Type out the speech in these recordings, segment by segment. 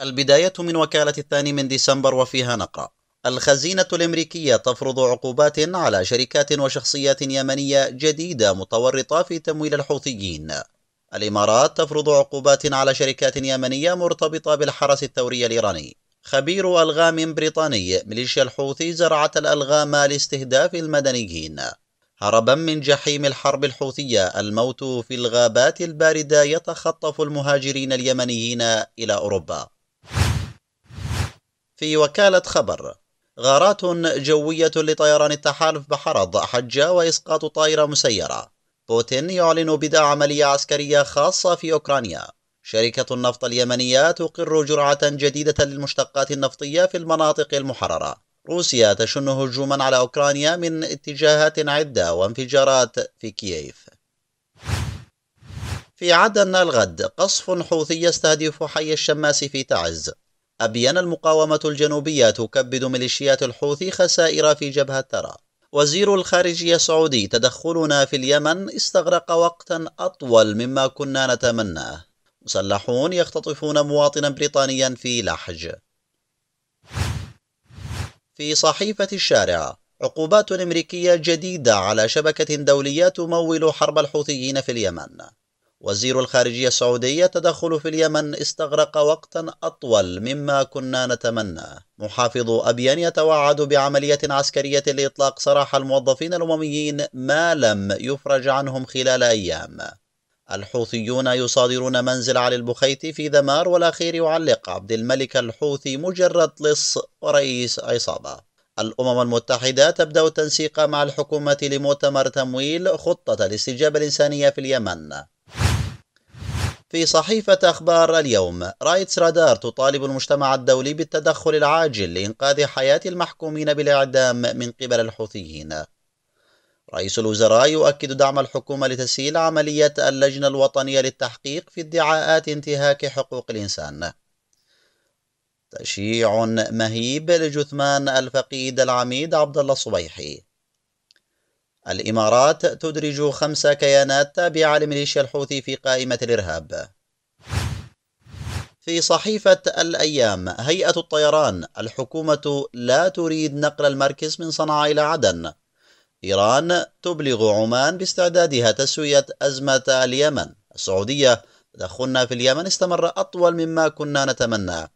البداية من وكالة الثاني من ديسمبر وفيها نقرأ الخزينة الأمريكية تفرض عقوبات على شركات وشخصيات يمنية جديدة متورطة في تمويل الحوثيين الإمارات تفرض عقوبات على شركات يمنية مرتبطة بالحرس الثوري الإيراني خبير ألغام بريطاني ميليشيا الحوثي زرعت الألغام لاستهداف المدنيين هربا من جحيم الحرب الحوثية الموت في الغابات الباردة يتخطف المهاجرين اليمنيين إلى أوروبا في وكالة خبر غارات جوية لطيران التحالف بحرض حجة وإسقاط طائرة مسيرة بوتين يعلن بدء عملية عسكرية خاصة في أوكرانيا شركة النفط اليمنية تقر جرعة جديدة للمشتقات النفطية في المناطق المحررة روسيا تشن هجوما على أوكرانيا من اتجاهات عدة وانفجارات في كييف في عدن الغد قصف حوثي يستهدف حي الشماس في تعز أبين المقاومة الجنوبية تكبد ميليشيات الحوثي خسائر في جبهة ترى وزير الخارجية السعودي تدخلنا في اليمن استغرق وقتا أطول مما كنا نتمناه مسلحون يختطفون مواطنا بريطانيا في لحج في صحيفة الشارع عقوبات أمريكية جديدة على شبكة دولية تمول حرب الحوثيين في اليمن وزير الخارجية السعودية تدخل في اليمن استغرق وقتا أطول مما كنا نتمنى محافظ أبيان يتوعد بعملية عسكرية لإطلاق سراح الموظفين الأمميين ما لم يفرج عنهم خلال أيام الحوثيون يصادرون منزل علي البخيتي في ذمار والأخير يعلق عبد الملك الحوثي مجرد لص ورئيس عصابة الأمم المتحدة تبدأ التنسيق مع الحكومة لمؤتمر تمويل خطة الاستجابة الإنسانية في اليمن في صحيفة أخبار اليوم رايتس رادار تطالب المجتمع الدولي بالتدخل العاجل لإنقاذ حياة المحكومين بالإعدام من قبل الحوثيين رئيس الوزراء يؤكد دعم الحكومة لتسهيل عملية اللجنة الوطنية للتحقيق في ادعاءات انتهاك حقوق الإنسان تشييع مهيب لجثمان الفقيد العميد عبد الله الصبيحي الإمارات تدرج خمس كيانات تابعة لميليشيا الحوثي في قائمة الإرهاب في صحيفة الأيام هيئة الطيران الحكومة لا تريد نقل المركز من صنعاء إلى عدن إيران تبلغ عمان باستعدادها تسوية أزمة اليمن السعودية تدخلنا في اليمن استمر أطول مما كنا نتمنى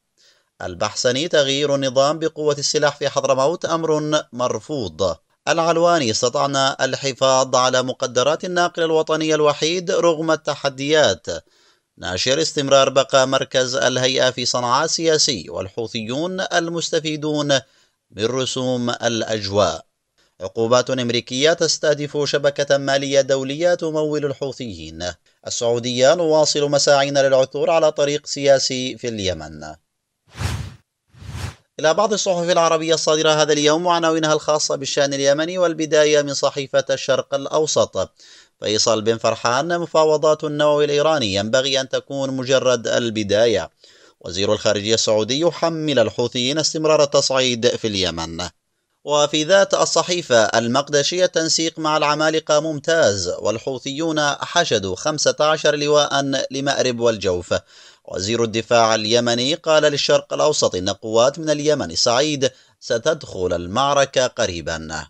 البحسني تغيير النظام بقوة السلاح في حضرموت أمر مرفوض العلواني استطعنا الحفاظ على مقدرات الناقل الوطني الوحيد رغم التحديات ناشر استمرار بقى مركز الهيئة في صنعاء سياسي والحوثيون المستفيدون من رسوم الأجواء عقوبات أمريكية تستهدف شبكة مالية دولية تمول الحوثيين السعودية نواصل مساعينا للعثور على طريق سياسي في اليمن إلى بعض الصحف العربية الصادرة هذا اليوم وعناوينها الخاصة بالشأن اليمني والبداية من صحيفة الشرق الأوسط فيصل بن فرحان مفاوضات النووي الإيراني ينبغي أن تكون مجرد البداية وزير الخارجية السعودي يحمل الحوثيين استمرار التصعيد في اليمن وفي ذات الصحيفة المقدشية تنسيق مع العمالقة ممتاز والحوثيون حشدوا 15 لواء لمأرب والجوف وزير الدفاع اليمني قال للشرق الأوسط إن قوات من اليمن سعيد ستدخل المعركة قريبا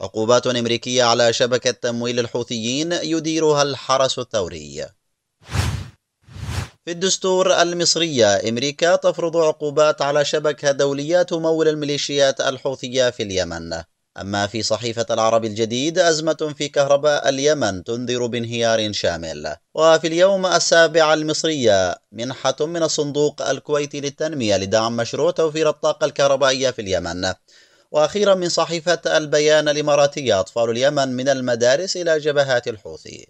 عقوبات أمريكية على شبكة تمويل الحوثيين يديرها الحرس الثوري في الدستور المصرية أمريكا تفرض عقوبات على شبكة دولية تمول الميليشيات الحوثية في اليمن أما في صحيفة العرب الجديد أزمة في كهرباء اليمن تنذر بانهيار شامل وفي اليوم السابع المصرية منحة من الصندوق الكويتي للتنمية لدعم مشروع توفير الطاقة الكهربائية في اليمن وأخيرا من صحيفة البيان الإماراتية أطفال اليمن من المدارس إلى جبهات الحوثي